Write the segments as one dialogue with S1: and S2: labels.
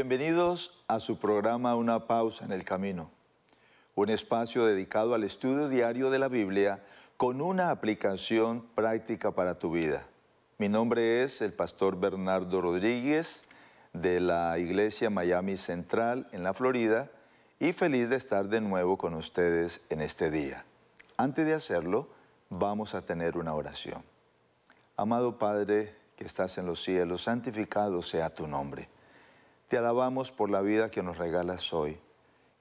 S1: Bienvenidos a su programa Una pausa en el camino, un espacio dedicado al estudio diario de la Biblia con una aplicación práctica para tu vida. Mi nombre es el pastor Bernardo Rodríguez de la Iglesia Miami Central en la Florida y feliz de estar de nuevo con ustedes en este día. Antes de hacerlo, vamos a tener una oración. Amado Padre que estás en los cielos, santificado sea tu nombre. Te alabamos por la vida que nos regalas hoy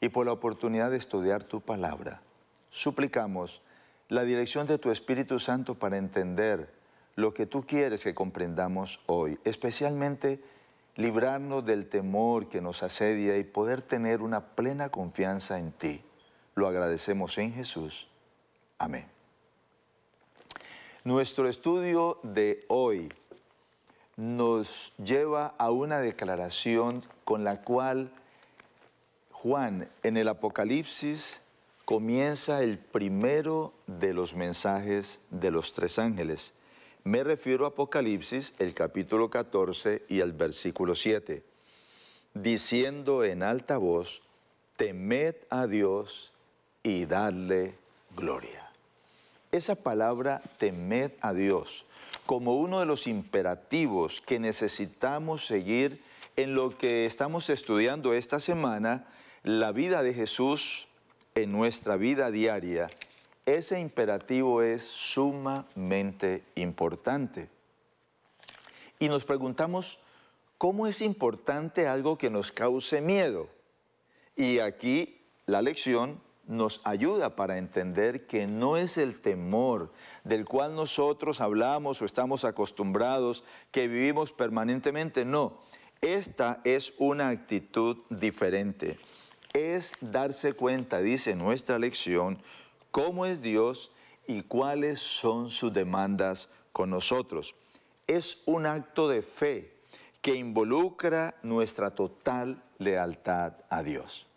S1: y por la oportunidad de estudiar tu palabra. Suplicamos la dirección de tu Espíritu Santo para entender lo que tú quieres que comprendamos hoy, especialmente librarnos del temor que nos asedia y poder tener una plena confianza en ti. Lo agradecemos en Jesús. Amén. Nuestro estudio de hoy nos lleva a una declaración con la cual Juan en el Apocalipsis comienza el primero de los mensajes de los tres ángeles. Me refiero a Apocalipsis, el capítulo 14 y el versículo 7, diciendo en alta voz, temed a Dios y dadle gloria. Esa palabra temed a Dios como uno de los imperativos que necesitamos seguir en lo que estamos estudiando esta semana, la vida de Jesús en nuestra vida diaria. Ese imperativo es sumamente importante. Y nos preguntamos, ¿cómo es importante algo que nos cause miedo? Y aquí la lección nos ayuda para entender que no es el temor del cual nosotros hablamos o estamos acostumbrados, que vivimos permanentemente, no. Esta es una actitud diferente. Es darse cuenta, dice nuestra lección, cómo es Dios y cuáles son sus demandas con nosotros. Es un acto de fe que involucra nuestra total lealtad a Dios.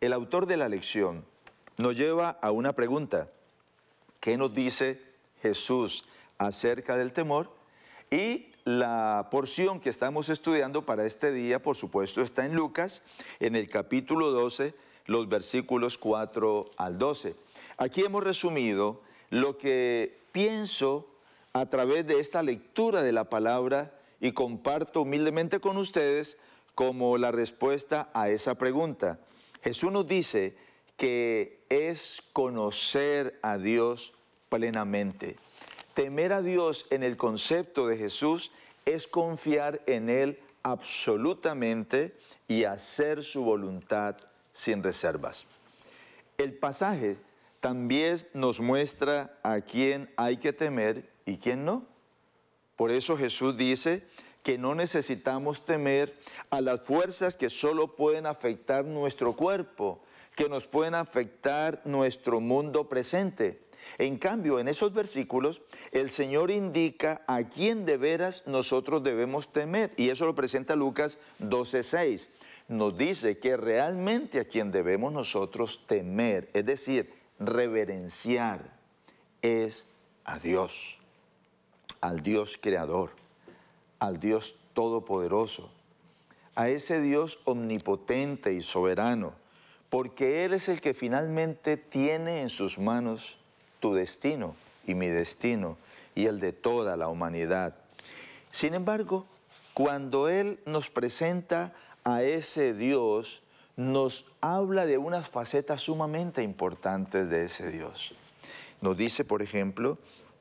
S1: El autor de la lección nos lleva a una pregunta. ¿Qué nos dice Jesús acerca del temor? Y la porción que estamos estudiando para este día, por supuesto, está en Lucas, en el capítulo 12, los versículos 4 al 12. Aquí hemos resumido lo que pienso a través de esta lectura de la palabra y comparto humildemente con ustedes como la respuesta a esa pregunta. Jesús nos dice que es conocer a Dios plenamente. Temer a Dios en el concepto de Jesús es confiar en Él absolutamente y hacer su voluntad sin reservas. El pasaje también nos muestra a quién hay que temer y quién no. Por eso Jesús dice que no necesitamos temer a las fuerzas que solo pueden afectar nuestro cuerpo, que nos pueden afectar nuestro mundo presente. En cambio, en esos versículos, el Señor indica a quién de veras nosotros debemos temer. Y eso lo presenta Lucas 12:6. Nos dice que realmente a quien debemos nosotros temer, es decir, reverenciar, es a Dios, al Dios creador, al Dios todopoderoso, a ese Dios omnipotente y soberano porque Él es el que finalmente tiene en sus manos tu destino y mi destino y el de toda la humanidad. Sin embargo, cuando Él nos presenta a ese Dios, nos habla de unas facetas sumamente importantes de ese Dios. Nos dice, por ejemplo,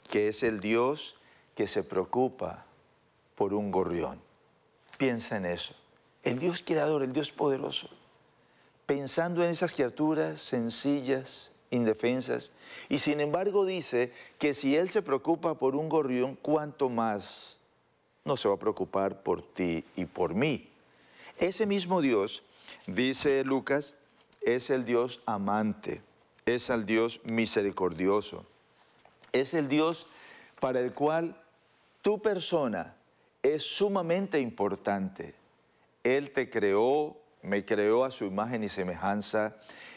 S1: que es el Dios que se preocupa por un gorrión. Piensa en eso. El Dios creador, el Dios poderoso pensando en esas criaturas sencillas, indefensas. Y sin embargo dice que si Él se preocupa por un gorrión, cuánto más no se va a preocupar por ti y por mí. Ese mismo Dios, dice Lucas, es el Dios amante, es el Dios misericordioso, es el Dios para el cual tu persona es sumamente importante. Él te creó, me creó a su imagen y semejanza.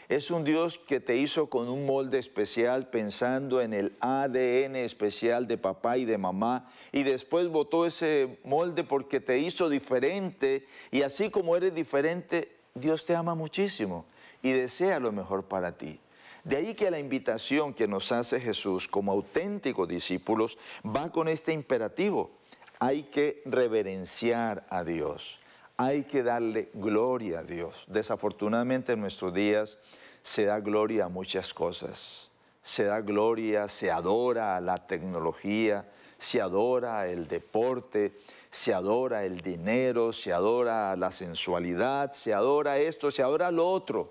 S1: Es un Dios que te hizo con un molde especial pensando en el ADN especial de papá y de mamá y después botó ese molde porque te hizo diferente y así como eres diferente, Dios te ama muchísimo y desea lo mejor para ti. De ahí que la invitación que nos hace Jesús como auténticos discípulos va con este imperativo. Hay que reverenciar a Dios hay que darle gloria a Dios. Desafortunadamente en nuestros días se da gloria a muchas cosas. Se da gloria, se adora a la tecnología, se adora el deporte, se adora el dinero, se adora la sensualidad, se adora esto, se adora lo otro.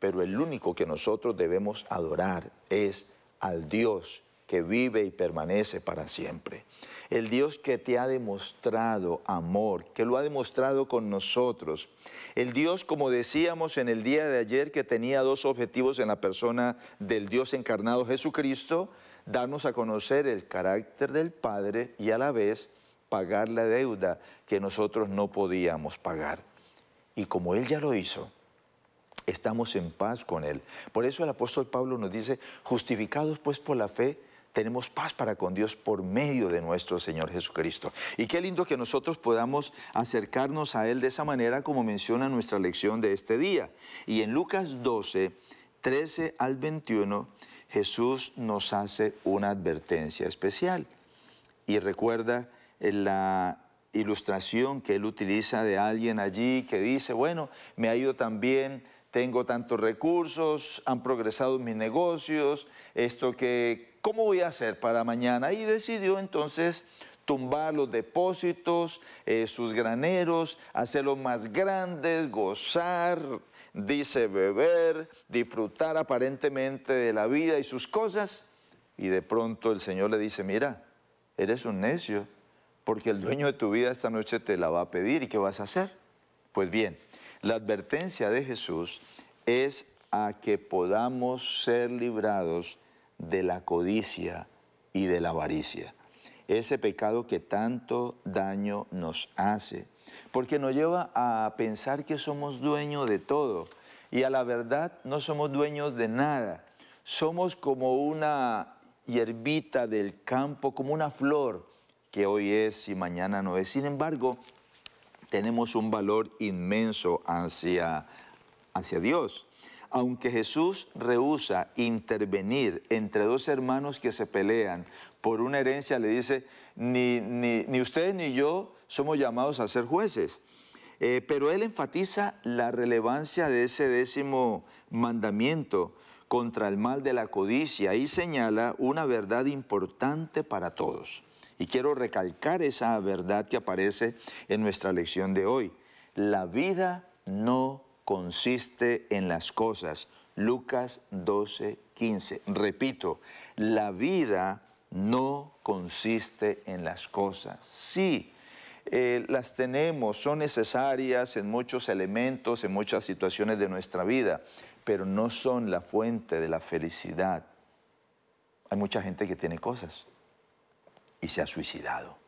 S1: Pero el único que nosotros debemos adorar es al Dios que vive y permanece para siempre. El Dios que te ha demostrado amor, que lo ha demostrado con nosotros. El Dios, como decíamos en el día de ayer, que tenía dos objetivos en la persona del Dios encarnado Jesucristo, darnos a conocer el carácter del Padre y a la vez pagar la deuda que nosotros no podíamos pagar. Y como Él ya lo hizo, estamos en paz con Él. Por eso el apóstol Pablo nos dice, justificados pues por la fe, tenemos paz para con Dios por medio de nuestro Señor Jesucristo. Y qué lindo que nosotros podamos acercarnos a Él de esa manera como menciona nuestra lección de este día. Y en Lucas 12, 13 al 21, Jesús nos hace una advertencia especial. Y recuerda la ilustración que Él utiliza de alguien allí que dice, bueno, me ha ido también tengo tantos recursos, han progresado mis negocios, esto que, ¿cómo voy a hacer para mañana? Y decidió entonces tumbar los depósitos, eh, sus graneros, hacerlos más grandes, gozar, dice beber, disfrutar aparentemente de la vida y sus cosas. Y de pronto el Señor le dice, mira, eres un necio, porque el dueño de tu vida esta noche te la va a pedir y ¿qué vas a hacer? Pues bien, la advertencia de Jesús es a que podamos ser librados de la codicia y de la avaricia. Ese pecado que tanto daño nos hace, porque nos lleva a pensar que somos dueños de todo y a la verdad no somos dueños de nada. Somos como una hierbita del campo, como una flor que hoy es y mañana no es. Sin embargo, tenemos un valor inmenso hacia, hacia Dios. Aunque Jesús rehúsa intervenir entre dos hermanos que se pelean por una herencia, le dice, ni, usted ni ustedes ni yo somos llamados a ser jueces. Eh, pero él enfatiza la relevancia de ese décimo mandamiento contra el mal de la codicia y señala una verdad importante para todos. Y quiero recalcar esa verdad que aparece en nuestra lección de hoy. La vida no consiste en las cosas. Lucas 12, 15. Repito, la vida no consiste en las cosas. Sí, eh, las tenemos, son necesarias en muchos elementos, en muchas situaciones de nuestra vida, pero no son la fuente de la felicidad. Hay mucha gente que tiene cosas, y se ha suicidado.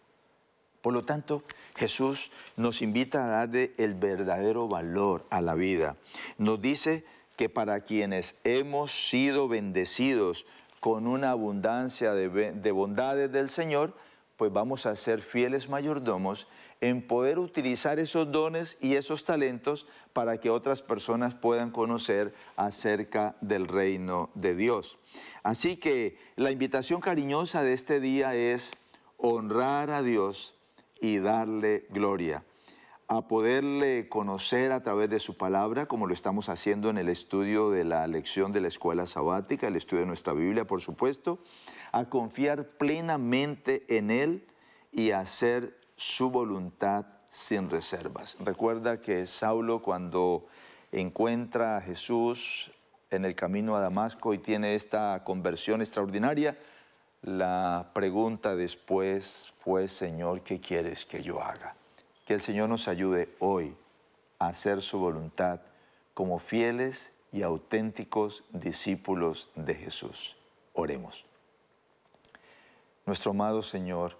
S1: Por lo tanto, Jesús nos invita a darle el verdadero valor a la vida. Nos dice que para quienes hemos sido bendecidos con una abundancia de, bondades del Señor, pues vamos a ser fieles mayordomos en poder utilizar esos dones y esos talentos para que otras personas puedan conocer acerca del reino de Dios. Así que la invitación cariñosa de este día es honrar a Dios y darle gloria, a poderle conocer a través de su palabra, como lo estamos haciendo en el estudio de la lección de la escuela sabática, el estudio de nuestra Biblia, por supuesto, a confiar plenamente en Él y hacer su voluntad sin reservas. Recuerda que Saulo cuando encuentra a Jesús en el camino a Damasco y tiene esta conversión extraordinaria, la pregunta después fue, Señor, ¿qué quieres que yo haga? Que el Señor nos ayude hoy a hacer su voluntad como fieles y auténticos discípulos de Jesús. Oremos. Nuestro amado Señor,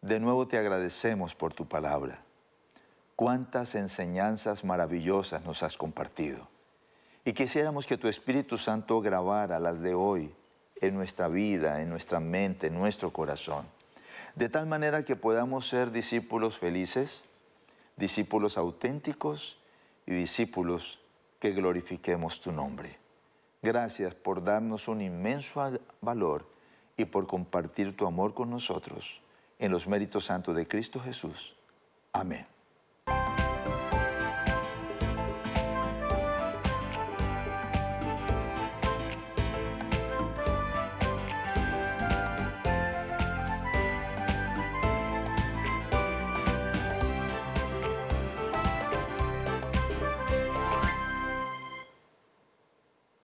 S1: de nuevo te agradecemos por tu palabra. Cuántas enseñanzas maravillosas nos has compartido. Y quisiéramos que tu Espíritu Santo grabara las de hoy en nuestra vida, en nuestra mente, en nuestro corazón. De tal manera que podamos ser discípulos felices, discípulos auténticos y discípulos que glorifiquemos tu nombre. Gracias por darnos un inmenso valor y por compartir tu amor con nosotros en los méritos santos de Cristo Jesús. Amén.